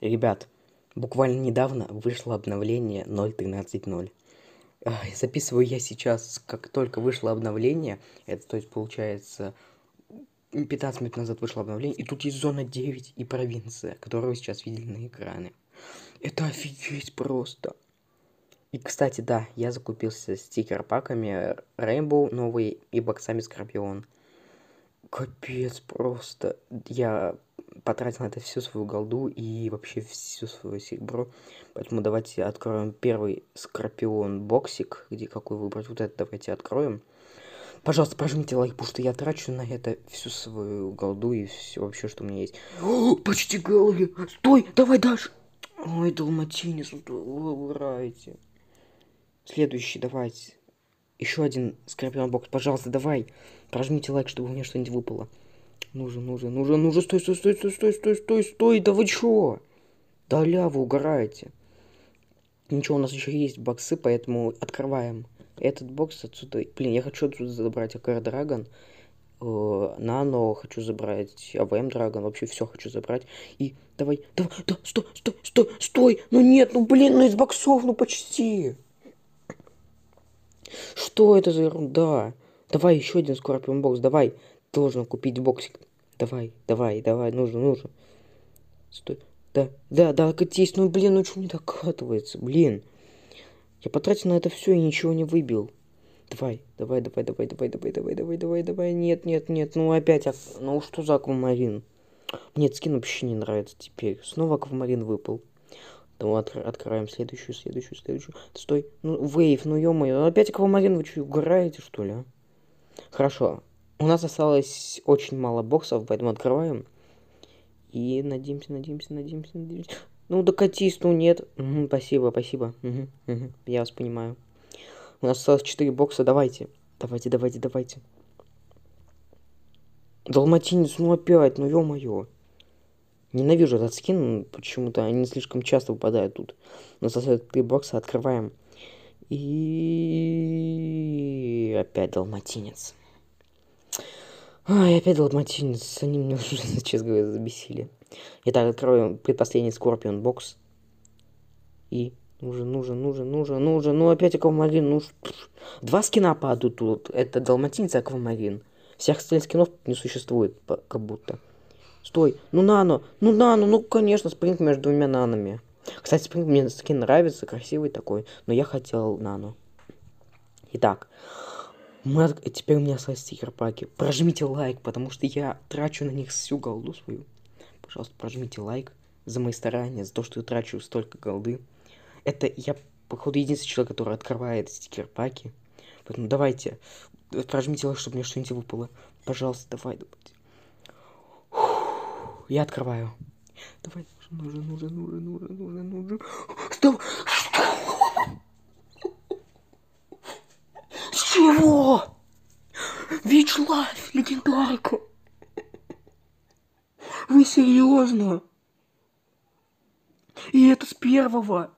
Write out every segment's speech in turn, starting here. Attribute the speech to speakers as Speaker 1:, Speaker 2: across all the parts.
Speaker 1: Ребят, буквально недавно вышло обновление 0.13.0. А, записываю я сейчас, как только вышло обновление, это то есть получается 15 минут назад вышло обновление, и тут есть зона 9 и провинция, которую вы сейчас видели на экране. Это офигеть просто. И, кстати, да, я закупился стикер-паками Rainbow новые и боксами Скорпион. Капец просто. Я потратил на это всю свою голду и вообще всю свою серебро. Поэтому давайте откроем первый Скорпион боксик, где какой выбрать. Вот это давайте откроем. Пожалуйста, прожмите лайк, потому что я трачу на это всю свою голду и все вообще, что у меня есть. О, почти голуби! Стой, давай дальше! Ой, Далматинец, убирайте. Следующий, давайте. Еще один скорпион бокс. Пожалуйста, давай. Прожмите лайк, чтобы у меня что-нибудь выпало. Нужен, нужен, нужен, нужен, стой, стой, стой, стой, стой, стой, стой, стой, да вы чё? Да ля, вы угораете. Ничего, у нас еще есть боксы, поэтому открываем этот бокс отсюда. Блин, я хочу отсюда забрать АКР Драгон, э, Нано хочу забрать, АВМ Драгон, вообще все хочу забрать. И давай, давай, да, стой, стой, стой, стой, ну нет, ну блин, ну из боксов, ну почти. Что это за ерунда? Давай еще один Скорпион Бокс, давай должен купить боксик. Давай, давай, давай, нужно, нужно. Стой. Да, да, да, катись, ну блин, ну что не докатывается, блин. Я потратил на это все и ничего не выбил. Давай, давай, давай, давай, давай, давай, давай, давай, давай, давай. Нет, нет, нет, ну опять, ак... ну что за аквамарин? Нет, скин вообще не нравится теперь. Снова аквамарин выпал. Давай от... откроем следующую, следующую, следующую. Стой, ну вейв, ну ё-моё, ну, опять аквамарин, вы что, угораете что ли, а? Хорошо, у нас осталось очень мало боксов, поэтому открываем. И надеемся, надеемся, надеемся, надеемся. Ну, докатись, ну нет. Угу, спасибо, спасибо. Угу, угу, я вас понимаю. У нас осталось 4 бокса, давайте. Давайте, давайте, давайте. долматинец, ну опять, ну ё-моё. Ненавижу этот скин, ну, почему-то они слишком часто выпадают тут. У нас осталось 3 бокса, открываем. И опять долматинец. Ой, а, опять долматинец, они меня уже, честно говоря, забесили. Итак, откроем предпоследний Скорпион бокс. И нужен, нужен, нужен, нужен, нужен, ну опять аквамарин, ну Два скина падут тут, это далматинец и аквамарин. Всех остальных скинов не существует, как будто. Стой, ну нано, ну нано, ну конечно, спринг между двумя нанами. Кстати, спринг мне скин нравится, красивый такой, но я хотел нано. Итак, Марк, теперь у меня остались стикер-паки. Прожмите лайк, потому что я трачу на них всю голду свою. Пожалуйста, прожмите лайк за мои старания, за то, что я трачу столько голды. Это я, походу, единственный человек, который открывает стикер-паки. Поэтому давайте, прожмите лайк, чтобы мне что-нибудь выпало. Пожалуйста, давай, давайте. я открываю. Давай, нужен, нужен, нужен, нужен, нужен, нужен. Стоп! Вы серьезно? И это с первого.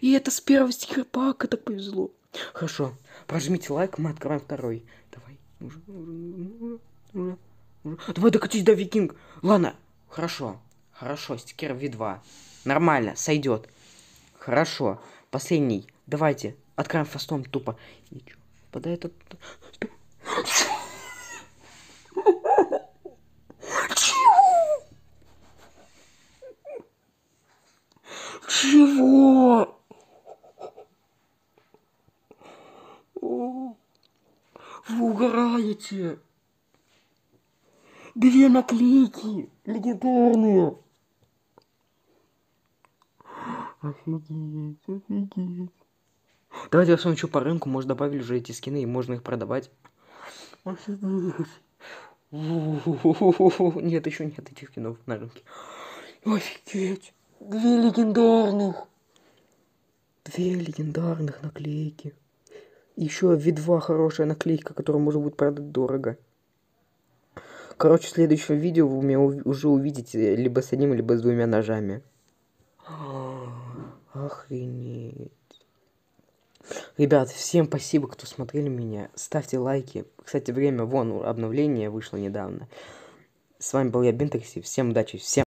Speaker 1: И это с первого стикерпака так повезло. Хорошо, прожмите лайк, мы откроем второй. Давай, уже, уже, уже, уже. Давай докатись до Викинг. Ладно, хорошо, хорошо, стикер V2. Нормально, сойдет. Хорошо, последний. Давайте, откроем фастом тупо. Ничего, попадает. От... Вы угораете. Две наклейки легендарные. Офигеть, офигеть. Давайте посмотрим, что по рынку. Может, добавили уже эти скины, и можно их продавать. Офигеть. Нет, еще нет этих скинов на рынке. Офигеть. Две легендарных. Две легендарных наклейки. Еще V2 хорошая наклейка, которую можно будет продать дорого. Короче, в следующем видео вы меня уже увидите э, либо с одним, либо с двумя ножами. Охренеть. Ребят, всем спасибо, кто смотрели меня. Ставьте лайки. Кстати, время, вон, обновление вышло недавно. С вами был я, Бинтерси. Всем удачи, всем.